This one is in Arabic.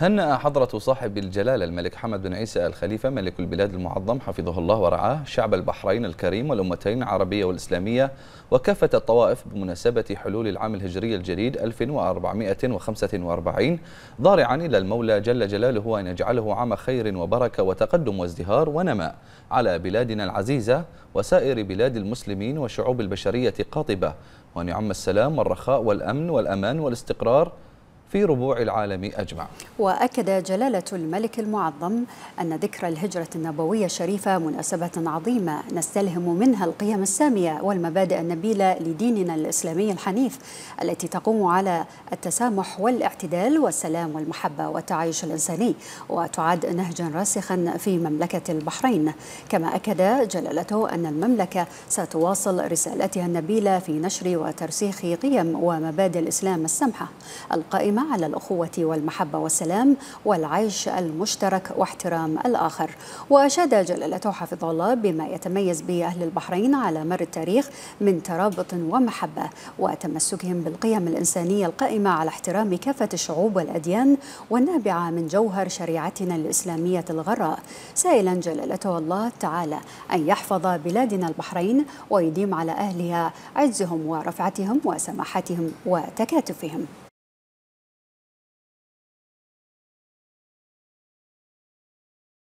هنأ حضرة صاحب الجلالة الملك حمد بن عيسى الخليفة ملك البلاد المعظم حفظه الله ورعاه شعب البحرين الكريم والأمتين العربية والإسلامية وكافة الطوائف بمناسبة حلول العام الهجري الجديد 1445 ضارعا إلى المولى جل جلاله أن يجعله عام خير وبركة وتقدم وازدهار ونماء على بلادنا العزيزة وسائر بلاد المسلمين وشعوب البشرية قاطبة وأن يعم السلام والرخاء والأمن والأمان والاستقرار في ربوع العالم أجمع وأكد جلالة الملك المعظم أن ذكرى الهجرة النبوية الشريفة مناسبة عظيمة نستلهم منها القيم السامية والمبادئ النبيلة لديننا الإسلامي الحنيف التي تقوم على التسامح والاعتدال والسلام والمحبة والتعايش الإنساني وتعد نهجا راسخا في مملكة البحرين كما أكد جلالته أن المملكة ستواصل رسالتها النبيلة في نشر وترسيخ قيم ومبادئ الإسلام السمحة القائمة على الأخوة والمحبة والسلام والعيش المشترك واحترام الآخر وأشاد جلالته حفظ الله بما يتميز به أهل البحرين على مر التاريخ من ترابط ومحبة وتمسكهم بالقيم الإنسانية القائمة على احترام كافة الشعوب والأديان والنابعة من جوهر شريعتنا الإسلامية الغراء سائلا جلالته الله تعالى أن يحفظ بلادنا البحرين ويديم على أهلها عزهم ورفعتهم وسماحتهم وتكاتفهم